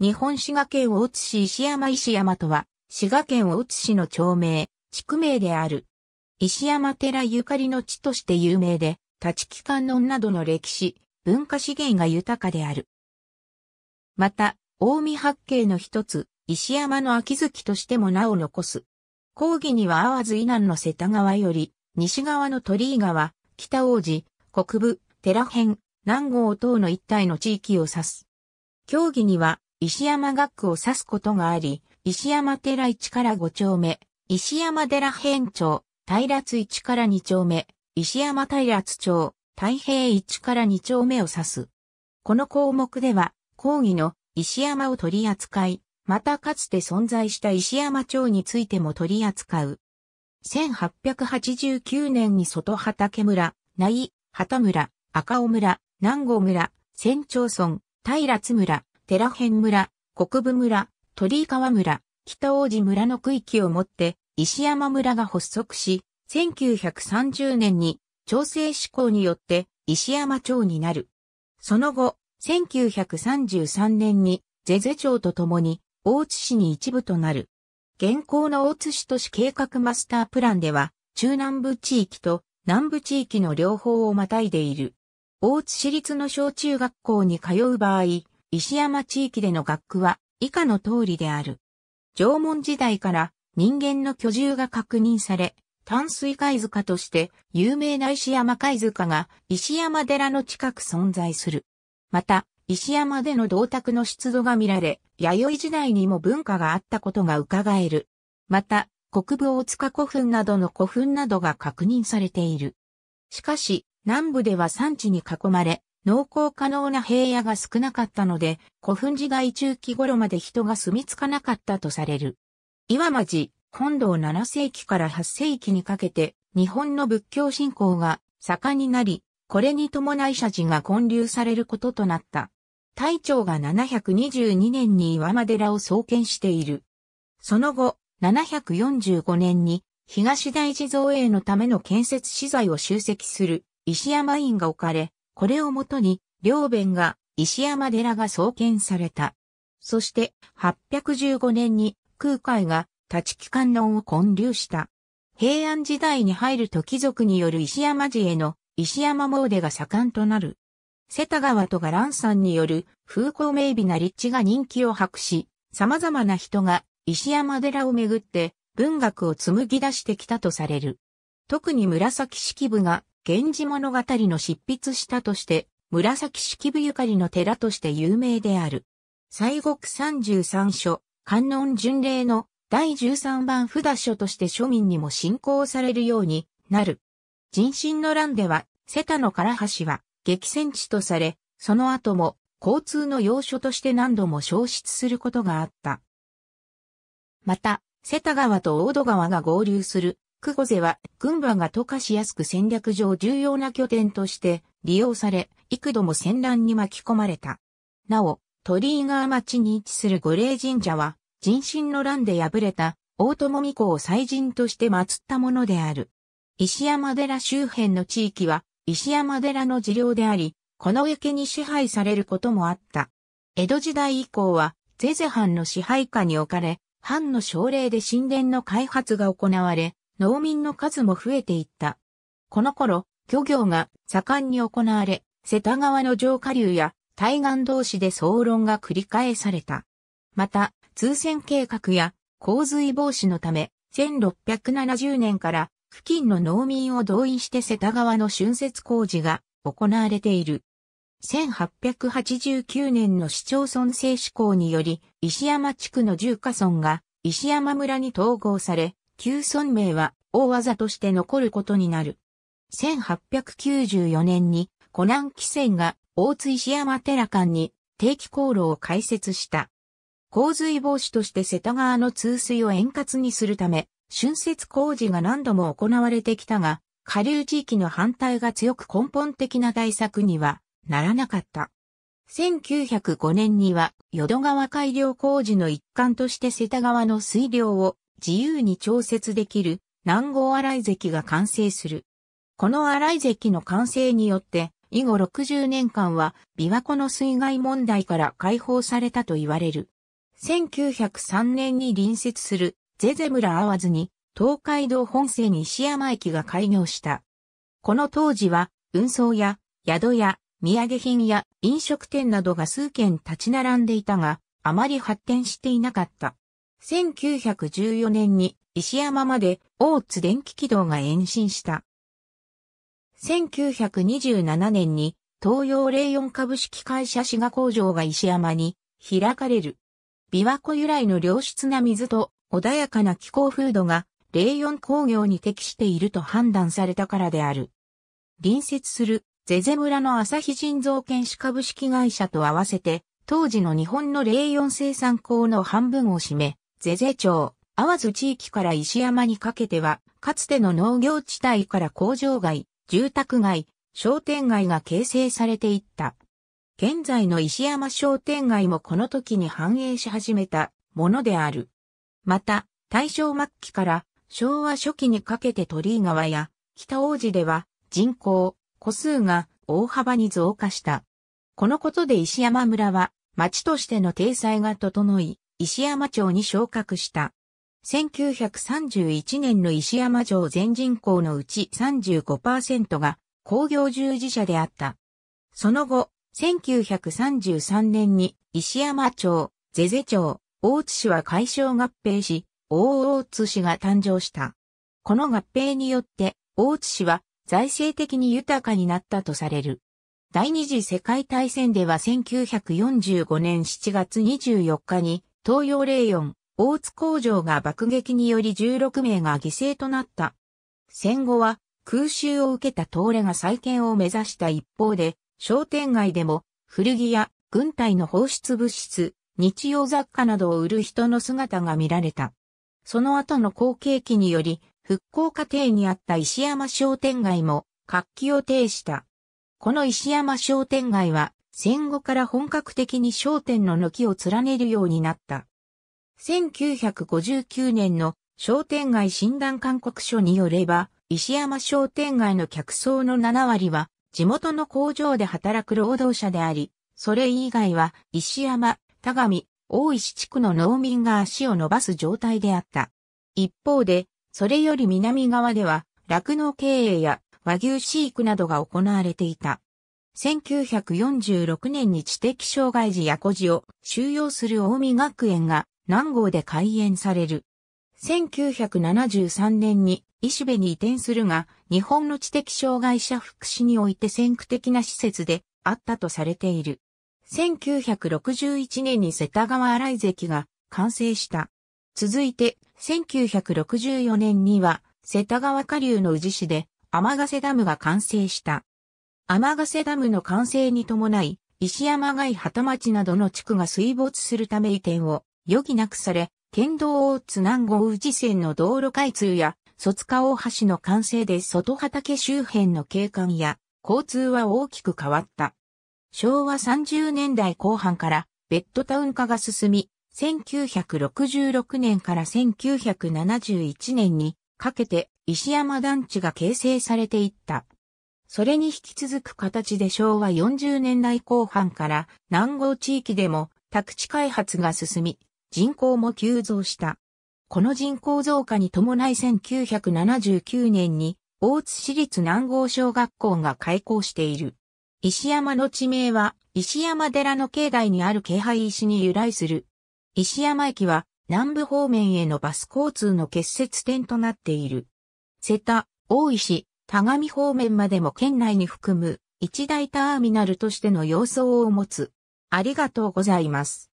日本滋賀県大津市石山石山とは、滋賀県大津市の町名、地区名である。石山寺ゆかりの地として有名で、立木観音などの歴史、文化資源が豊かである。また、大見八景の一つ、石山の秋月としても名を残す。講義には淡津以南の瀬田川より、西側の鳥居川、北王子、国部、寺辺、南郷等の一帯の地域を指す。競技には、石山学区を指すことがあり、石山寺一から5丁目、石山寺編町、大津一から2丁目、石山大津町、太平一から2丁目を指す。この項目では、講義の石山を取り扱い、またかつて存在した石山町についても取り扱う。1889年に外畑村、内、畑村、赤尾村、南郷村、仙町村、平津村、寺辺村、国部村、鳥居川村、北王子村の区域をもって、石山村が発足し、1930年に、調整施行によって、石山町になる。その後、1933年に、ゼゼ町と共に、大津市に一部となる。現行の大津市都市計画マスタープランでは、中南部地域と南部地域の両方をまたいでいる。大津市立の小中学校に通う場合、石山地域での学区は以下の通りである。縄文時代から人間の居住が確認され、淡水貝塚として有名な石山貝塚が石山寺の近く存在する。また、石山での銅鐸の出土が見られ、弥生時代にも文化があったことが伺える。また、国部大塚古墳などの古墳などが確認されている。しかし、南部では山地に囲まれ、農耕可能な平野が少なかったので、古墳時代中期頃まで人が住み着かなかったとされる。岩間寺、本堂7世紀から8世紀にかけて、日本の仏教信仰が盛んになり、これに伴い社寺が建立されることとなった。大長が722年に岩間寺を創建している。その後、745年に東大寺造営のための建設資材を集積する石山院が置かれ、これをもとに、両弁が石山寺が創建された。そして、815年に空海が立木観音を建立した。平安時代に入ると貴族による石山寺への石山詣が盛んとなる。瀬田川とガラン山による風光明媚な立地が人気を博し、様々な人が石山寺をめぐって文学を紡ぎ出してきたとされる。特に紫式部が源氏物語の執筆したとして、紫式部ゆかりの寺として有名である。西国三十三所、観音巡礼の第十三番札所として庶民にも信仰されるようになる。人心の乱では、瀬田の唐橋は激戦地とされ、その後も交通の要所として何度も消失することがあった。また、瀬田川と大戸川が合流するクゴゼは、群馬が溶かしやすく戦略上重要な拠点として利用され、幾度も戦乱に巻き込まれた。なお、鳥居川町に位置する五霊神社は、人心の乱で敗れた大友美子を祭神として祀ったものである。石山寺周辺の地域は、石山寺の治療であり、この池に支配されることもあった。江戸時代以降は、ゼゼ藩の支配下に置かれ、藩の奨励で神殿の開発が行われ、農民の数も増えていった。この頃、漁業が盛んに行われ、瀬田川の上下流や対岸同士で騒論が繰り返された。また、通船計画や洪水防止のため、1670年から付近の農民を動員して瀬田川の浚渫工事が行われている。1889年の市町村制施行により、石山地区の住家村が石山村に統合され、旧村名は大技として残ることになる。1894年に湖南汽船が大津石山寺間に定期航路を開設した。洪水防止として瀬田川の通水を円滑にするため、浚渫工事が何度も行われてきたが、下流地域の反対が強く根本的な対策にはならなかった。1905年には淀川改良工事の一環として瀬田川の水量を自由に調節できる南郷洗関が完成する。この洗関の完成によって、以後60年間は琵琶湖の水害問題から解放されたと言われる。1903年に隣接するゼゼ村わ津に東海道本線西山駅が開業した。この当時は運送や宿や土産品や飲食店などが数軒立ち並んでいたが、あまり発展していなかった。1914年に石山まで大津電気軌道が延伸した。1927年に東洋霊イ株式会社滋賀工場が石山に開かれる。琵琶湖由来の良質な水と穏やかな気候風土が霊イ工業に適していると判断されたからである。隣接するゼゼ村の朝日人造建士株式会社と合わせて当時の日本の霊イ生産工の半分を占め、ゼゼ町、淡津地域から石山にかけては、かつての農業地帯から工場街、住宅街、商店街が形成されていった。現在の石山商店街もこの時に繁栄し始めたものである。また、大正末期から昭和初期にかけて鳥居川や北王子では人口、個数が大幅に増加した。このことで石山村は町としての体裁が整い、石山町に昇格した。1931年の石山城全人口のうち35%が工業従事者であった。その後、1933年に石山町、是々町、大津市は解消合併し、大大津市が誕生した。この合併によって、大津市は財政的に豊かになったとされる。第二次世界大戦では1945年7月24日に東洋霊園、大津工場が爆撃により16名が犠牲となった。戦後は空襲を受けた東レが再建を目指した一方で、商店街でも古着や軍隊の放出物質、日用雑貨などを売る人の姿が見られた。その後の好景気により、復興過程にあった石山商店街も活気を呈した。この石山商店街は戦後から本格的に商店の軒を連ねるようになった。1959年の商店街診断勧告書によれば、石山商店街の客層の7割は地元の工場で働く労働者であり、それ以外は石山、田上、大石地区の農民が足を伸ばす状態であった。一方で、それより南側では、酪農経営や和牛飼育などが行われていた。1946年に知的障害児や孤児を収容する大見学園が南郷で開園される。1973年に石部に移転するが、日本の知的障害者福祉において先駆的な施設であったとされている。1961年に世田川荒井関が完成した。続いて、1964年には世田川下流の宇治市で天ヶ瀬ダムが完成した。天ヶ瀬ダムの完成に伴い、石山街畑町などの地区が水没するため移転を余儀なくされ、県道大津南郷宇治線の道路開通や、卒川大橋の完成で外畑周辺の景観や交通は大きく変わった。昭和30年代後半からベッドタウン化が進み、1966年から1971年にかけて石山団地が形成されていった。それに引き続く形で昭和40年代後半から南郷地域でも宅地開発が進み、人口も急増した。この人口増加に伴い1979年に大津市立南郷小学校が開校している。石山の地名は石山寺の境内にある気配石に由来する。石山駅は南部方面へのバス交通の結節点となっている。瀬田、大石、田上方面までも県内に含む一大ターミナルとしての様相を持つ。ありがとうございます。